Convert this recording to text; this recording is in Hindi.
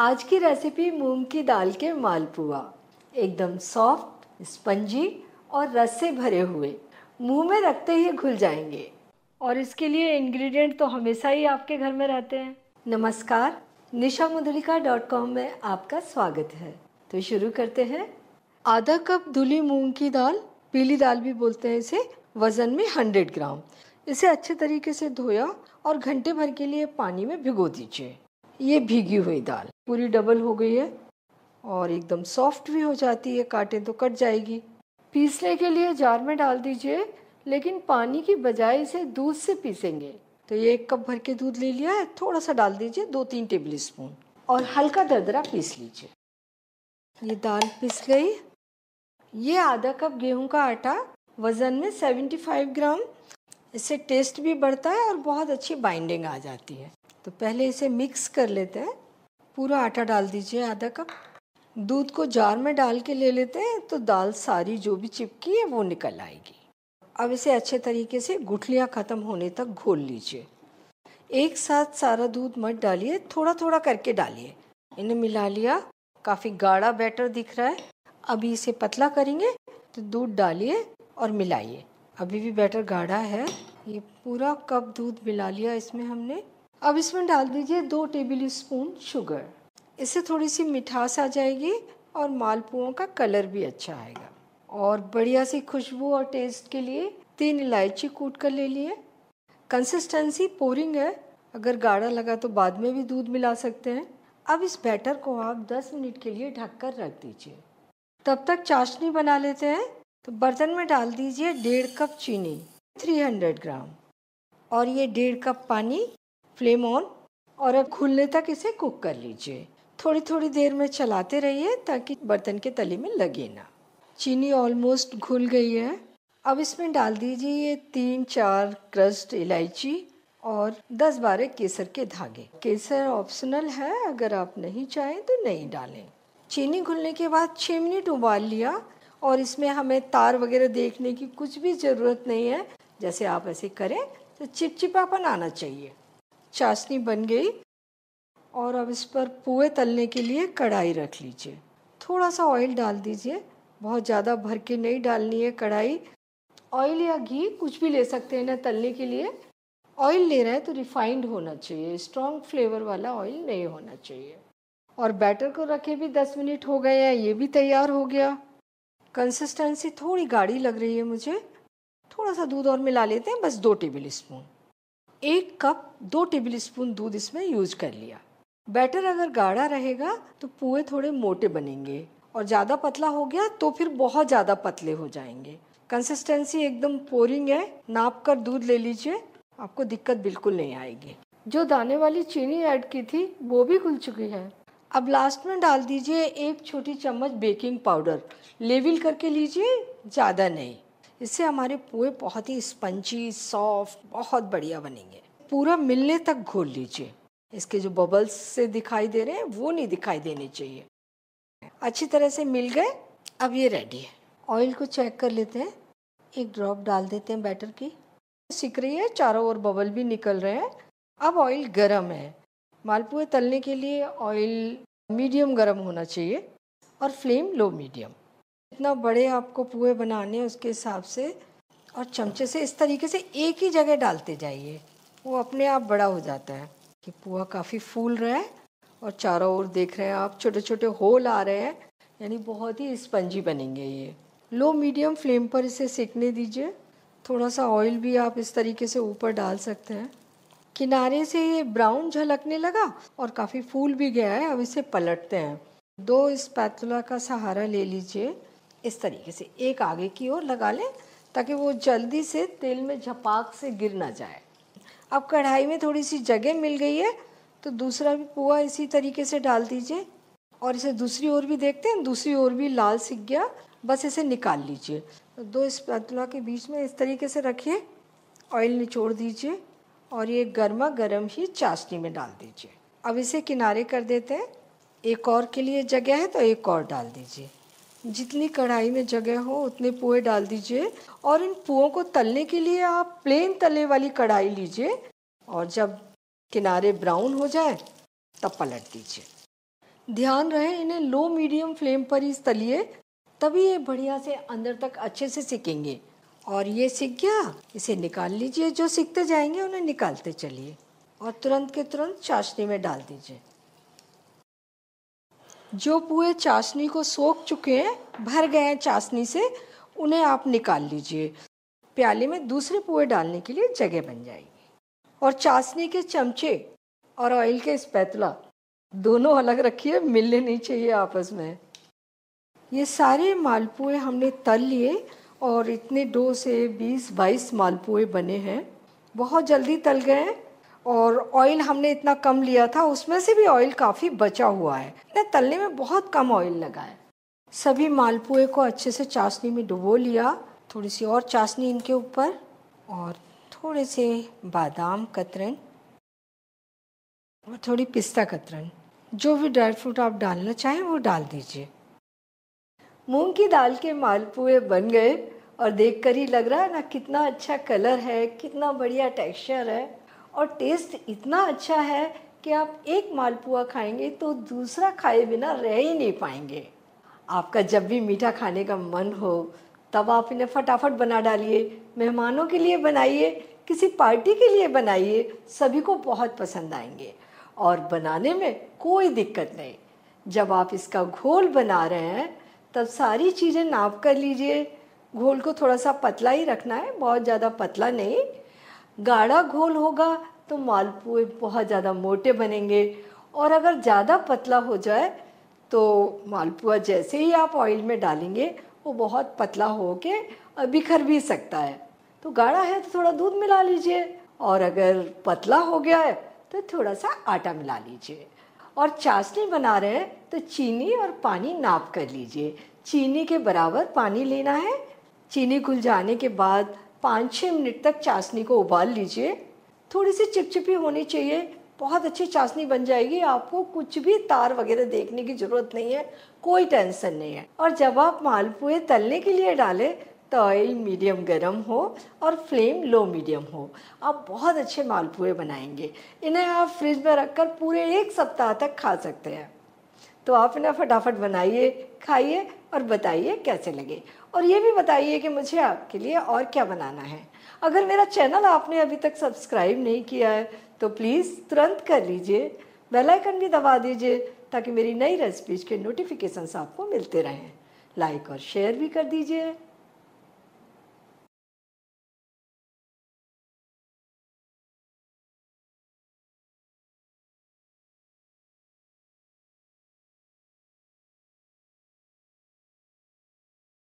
आज की रेसिपी मूंग की दाल के मालपुआ एकदम सॉफ्ट स्पंजी और रस से भरे हुए मुंह में रखते ही घुल जाएंगे और इसके लिए इंग्रेडिएंट तो हमेशा ही आपके घर में रहते हैं नमस्कार निशा मधुलिका डॉट कॉम में आपका स्वागत है तो शुरू करते हैं आधा कप धुली मूंग की दाल पीली दाल भी बोलते हैं इसे वज़न में हंड्रेड ग्राम इसे अच्छे तरीके से धोया और घंटे भर के लिए पानी में भिगो दीजिए ये भीगी हुई दाल पूरी डबल हो गई है और एकदम सॉफ्ट भी हो जाती है काटें तो कट जाएगी पीसने के लिए जार में डाल दीजिए लेकिन पानी की बजाय इसे दूध से पीसेंगे तो ये एक कप भर के दूध ले लिया है थोड़ा सा डाल दीजिए दो तीन टेबल स्पून और हल्का दरदरा पीस लीजिए ये दाल पीस गई ये आधा कप गेहूं का आटा वज़न में 75 ग्राम इससे टेस्ट भी बढ़ता है और बहुत अच्छी बाइंडिंग आ जाती है तो पहले इसे मिक्स कर लेते हैं पूरा आटा डाल दीजिए आधा कप दूध को जार में डाल के ले लेते हैं तो दाल सारी जो भी चिपकी है वो निकल आएगी अब इसे अच्छे तरीके से गुठलियाँ ख़त्म होने तक घोल लीजिए एक साथ सारा दूध मत डालिए थोड़ा थोड़ा करके डालिए इन्हें मिला लिया काफ़ी गाढ़ा बैटर दिख रहा है अभी इसे पतला करेंगे तो दूध डालिए और मिलाइए अभी भी बैटर गाढ़ा है ये पूरा कप दूध मिला लिया इसमें हमने अब इसमें डाल दीजिए दो टेबल स्पून शुगर इससे थोड़ी सी मिठास आ जाएगी और मालपुओं का कलर भी अच्छा आएगा और बढ़िया सी खुशबू और टेस्ट के लिए तीन इलायची कूट कर ले लिए कंसिस्टेंसी पोरिंग है अगर गाढ़ा लगा तो बाद में भी दूध मिला सकते हैं अब इस बैटर को आप 10 मिनट के लिए ढककर रख दीजिए तब तक चाशनी बना लेते हैं तो बर्तन में डाल दीजिए डेढ़ कप चीनी 300 ग्राम और ये डेढ़ कप पानी फ्लेम ऑन और अब खुलने तक इसे कुक कर लीजिए थोड़ी थोड़ी देर में चलाते रहिए ताकि बर्तन के तले में लगे ना चीनी ऑलमोस्ट घुल गई है अब इसमें डाल दीजिए ये तीन चार क्रस्ट इलायची और दस बारह केसर के धागे केसर ऑप्शनल है अगर आप नहीं चाहें तो नहीं डालें चीनी घुलने के बाद छः मिनट उबाल लिया और इसमें हमें तार वगैरह देखने की कुछ भी ज़रूरत नहीं है जैसे आप ऐसे करें तो चिपचिपापन आना चाहिए चाशनी बन गई और अब इस पर पुए तलने के लिए कढ़ाई रख लीजिए थोड़ा सा ऑयल डाल दीजिए बहुत ज़्यादा भर के नहीं डालनी है कढ़ाई ऑयल या घी कुछ भी ले सकते हैं ना तलने के लिए ऑयल ले रहे हैं तो रिफाइंड होना चाहिए स्ट्रॉन्ग फ्लेवर वाला ऑयल नहीं होना चाहिए और बैटर को रखे भी दस मिनट हो गए हैं ये भी तैयार हो गया कंसिस्टेंसी थोड़ी गाढ़ी लग रही है मुझे थोड़ा सा दूध और मिला लेते हैं बस दो टेबल स्पून एक कप दो टेबल स्पून दूध इसमें यूज कर लिया बैटर अगर गाढ़ा रहेगा तो पुए थोड़े मोटे बनेंगे और ज़्यादा पतला हो गया तो फिर बहुत ज़्यादा पतले हो जाएंगे कंसिस्टेंसी एकदम पोरिंग है नाप कर दूध ले लीजिए आपको दिक्कत बिल्कुल नहीं आएगी जो दाने वाली चीनी ऐड की थी वो भी खुल चुकी है अब लास्ट में डाल दीजिए एक छोटी चम्मच बेकिंग पाउडर लेवल करके लीजिए ज़्यादा नहीं इससे हमारे पोहे बहुत ही स्पंजी सॉफ्ट बहुत बढ़िया बनेंगे पूरा मिलने तक घोल लीजिए इसके जो बबल्स से दिखाई दे रहे हैं वो नहीं दिखाई देने चाहिए अच्छी तरह से मिल गए अब ये रेडी है ऑयल को चेक कर लेते हैं एक ड्रॉप डाल देते हैं बैटर की सिक रही है चारों ओर बबल भी निकल रहे हैं अब ऑयल गर्म है मालपुए तलने के लिए ऑयल मीडियम गर्म होना चाहिए और फ्लेम लो मीडियम जितना बड़े आपको पुए बनाने उसके हिसाब से और चमचे से इस तरीके से एक ही जगह डालते जाइए वो अपने आप बड़ा हो जाता है कि पुआ काफ़ी फूल रहा है और चारों ओर देख रहे हैं आप छोटे छोटे होल आ रहे हैं यानी बहुत ही स्पंजी बनेंगे ये लो मीडियम फ्लेम पर इसे सेकने दीजिए थोड़ा सा ऑयल भी आप इस तरीके से ऊपर डाल सकते हैं किनारे से ये ब्राउन झलकने लगा और काफ़ी फूल भी गया है अब इसे पलटते हैं दो इस पैतला का सहारा ले लीजिए इस तरीके से एक आगे की ओर लगा लें ताकि वो जल्दी से तेल में झपाक से गिर ना जाए अब कढ़ाई में थोड़ी सी जगह मिल गई है तो दूसरा भी पुआ इसी तरीके से डाल दीजिए और इसे दूसरी ओर भी देखते हैं दूसरी ओर भी लाल सिक गया बस इसे निकाल लीजिए दो स्पैतुला के बीच में इस तरीके से रखिए ऑयल निचोड़ दीजिए और ये गर्मा गर्म ही चाशनी में डाल दीजिए अब इसे किनारे कर देते हैं एक और के लिए जगह है तो एक और डाल दीजिए जितनी कढ़ाई में जगह हो उतने पोहे डाल दीजिए और इन पोहों को तलने के लिए आप प्लेन तले वाली कढ़ाई लीजिए और जब किनारे ब्राउन हो जाए तब पलट दीजिए ध्यान रहे इन्हें लो मीडियम फ्लेम पर ही तलिए तभी ये बढ़िया से अंदर तक अच्छे से सीखेंगे और ये सीख गया इसे निकाल लीजिए जो सीखते जाएंगे उन्हें निकालते चलिए और तुरंत के तुरंत चाशनी में डाल दीजिए जो पुए चाशनी को सोख चुके हैं भर गए हैं चाशनी से उन्हें आप निकाल लीजिए प्याले में दूसरे पुए डालने के लिए जगह बन जाएगी और चाशनी के चमचे और ऑयल के स्पैतला दोनों अलग रखिए मिलने नहीं चाहिए आपस में ये सारे मालपुए हमने तल लिए और इतने दो से बीस बाईस मालपुए बने हैं बहुत जल्दी तल गए हैं और ऑयल हमने इतना कम लिया था उसमें से भी ऑयल काफ़ी बचा हुआ है मैंने तलने में बहुत कम ऑयल लगा है सभी मालपुए को अच्छे से चाशनी में डुबो लिया थोड़ी सी और चाशनी इनके ऊपर और थोड़े से बादाम कतरन और थोड़ी पिस्ता कतरन जो भी ड्राई फ्रूट आप डालना चाहें वो डाल दीजिए मूंग की दाल के मालपुए बन गए और देखकर ही लग रहा है ना कितना अच्छा कलर है कितना बढ़िया टेक्सचर है और टेस्ट इतना अच्छा है कि आप एक मालपुआ खाएंगे तो दूसरा खाए बिना रह ही नहीं पाएंगे आपका जब भी मीठा खाने का मन हो तब आप इन्हें फटाफट बना डालिए मेहमानों के लिए बनाइए किसी पार्टी के लिए बनाइए सभी को बहुत पसंद आएंगे और बनाने में कोई दिक्कत नहीं जब आप इसका घोल बना रहे हैं तब सारी चीज़ें नाप कर लीजिए घोल को थोड़ा सा पतला ही रखना है बहुत ज़्यादा पतला नहीं गाढ़ा घोल होगा तो मालपुए बहुत ज़्यादा मोटे बनेंगे और अगर ज़्यादा पतला हो जाए तो मालपुआ जैसे ही आप ऑयल में डालेंगे वो बहुत पतला हो के बिखर भी सकता है तो गाढ़ा है तो थोड़ा दूध मिला लीजिए और अगर पतला हो गया है तो थोड़ा सा आटा मिला लीजिए और चाशनी बना रहे हैं तो चीनी और पानी नाप कर लीजिए चीनी के बराबर पानी लेना है चीनी घुल जाने के बाद पाँच छः मिनट तक चाशनी को उबाल लीजिए थोड़ी सी चिपचिपी होनी चाहिए बहुत अच्छी चाशनी बन जाएगी आपको कुछ भी तार वगैरह देखने की ज़रूरत नहीं है कोई टेंशन नहीं है और जब आप मालपुए तलने के लिए डालें तो ऑयल मीडियम गरम हो और फ्लेम लो मीडियम हो आप बहुत अच्छे मालपुए बनाएंगे इन्हें आप फ्रिज में रखकर पूरे एक सप्ताह तक खा सकते हैं तो आप ना फटाफट बनाइए खाइए और बताइए कैसे लगे और ये भी बताइए कि मुझे आपके लिए और क्या बनाना है अगर मेरा चैनल आपने अभी तक सब्सक्राइब नहीं किया है तो प्लीज़ तुरंत कर लीजिए बेल आइकन भी दबा दीजिए ताकि मेरी नई रेसिपीज के नोटिफिकेशंस आपको मिलते रहें लाइक और शेयर भी कर दीजिए